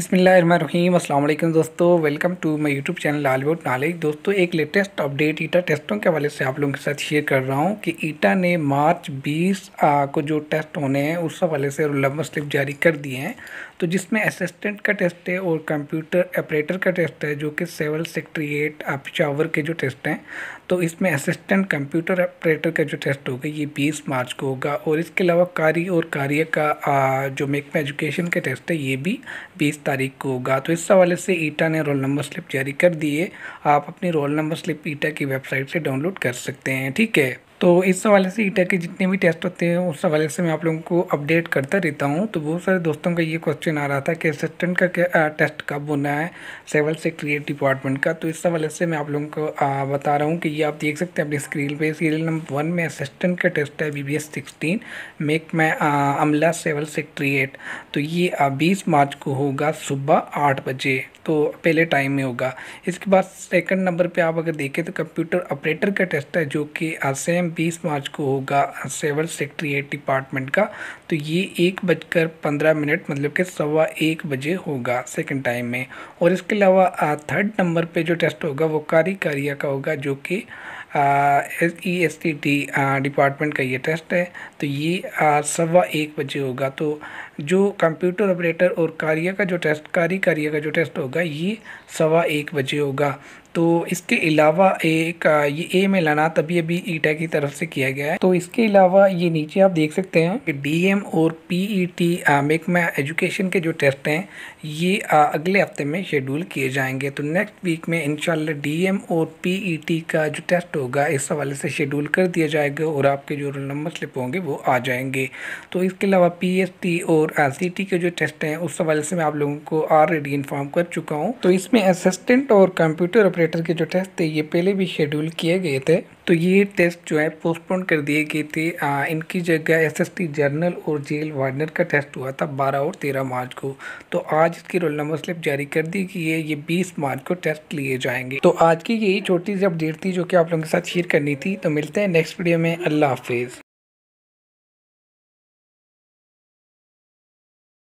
अस्सलाम वालेकुम दोस्तों welcome to my YouTube channel लालबोट नॉलेज दोस्तों एक लेटेस्ट अपडेट ईटा टेस्टों के हवाले से आप लोगों के साथ शेयर कर रहा हूँ कि ईटा ने मार्च 20 को जो टेस्ट होने हैं उस हवाले से लम्बर स्लिप जारी कर दिए हैं तो जिसमें असिस्टेंट का टेस्ट है और कंप्यूटर ऑपरेटर का टेस्ट है जो कि सिविल सेक्रट्रिएट पिशावर के जो टेस्ट हैं तो इसमें असिस्टेंट कंप्यूटर ऑपरेटर का जो टेस्ट होगा ये बीस मार्च को होगा और इसके अलावा कार्य और कार्य का जो मेक में एजुकेशन का टेस्ट है ये भी बीस तारीख को होगा तो इस हवाले से ईटा ने रोल नंबर स्लिप जारी कर दिए आप अपनी रोल नंबर स्लिप ईटा की वेबसाइट से डाउनलोड कर सकते हैं ठीक है तो इस हवाले से ईटा e के जितने भी टेस्ट होते हैं उस हवाले से मैं आप लोगों को अपडेट करता रहता हूँ तो बहुत सारे दोस्तों का ये क्वेश्चन आ रहा था कि असिस्टेंट का क्या टेस्ट कब होना है सिविल से क्रिएट डिपार्टमेंट का तो इस हवाले से मैं आप लोगों को आ, बता रहा हूँ कि ये आप देख सकते हैं अपनी स्क्रीन पर सीरियल नंबर वन में असिस्टेंट का टेस्ट है B B S sixteen make मैं अमला सिविल सेक्ट्रिएट तो ये बीस मार्च को होगा सुबह आठ बजे तो पहले टाइम में होगा इसके बाद सेकंड नंबर पे आप अगर देखें तो कंप्यूटर ऑपरेटर का टेस्ट है जो कि सेम बीस मार्च को होगा सेवल सेक्रट्रिएट डिपार्टमेंट का तो ये एक बजकर पंद्रह मिनट मतलब कि सवा एक बजे होगा सेकंड टाइम में और इसके अलावा थर्ड नंबर पे जो टेस्ट होगा वो कारी कारिया का होगा जो कि E S T T department का ये टेस्ट है तो ये सवा एक बजे होगा तो जो कंप्यूटर ऑपरेटर और कारिया का जो टेस्ट कारी कार्य का जो टेस्ट होगा ये सवा एक बजे होगा तो इसके अलावा एक ये ए में लाना तभी अभी ईटा e की तरफ से किया गया है तो इसके अलावा ये नीचे आप देख सकते हैं कि डीएम और पीईटी मेक में एजुकेशन के जो टेस्ट हैं ये आ, अगले हफ्ते में शेड्यूल किए जाएंगे तो नेक्स्ट वीक में इनशाला डीएम और पीईटी e का जो टेस्ट होगा इस हवाले से शेड्यूल कर दिया जाएगा और आपके जो रोल नंबर स्लिप होंगे वो आ जाएंगे तो इसके अलावा पी और सी के जो टेस्ट हैं उस हवाले से मैं आप लोगों को ऑलरेडी इन्फॉर्म कर चुका हूँ तो इसमें असिस्टेंट और कंप्यूटर ऑपरेटर के जो टेस्ट थे ये पहले भी शेड्यूल किए गए थे तो ये टेस्ट जो है पोस्टपोन कर दिए गए थे आ, इनकी जगह एसएसटी जर्नल और जेल वार्डनर का टेस्ट हुआ था 12 और 13 मार्च को तो आज इसकी रोल नंबर स्लिप जारी कर दी कि ये ये 20 मार्च को टेस्ट लिए जाएंगे तो आज की यही छोटी सी अपडेट थी जो कि आप लोगों के साथ शेयर करनी थी तो मिलते हैं नेक्स्ट वीडियो में अल्लाह हाफिज़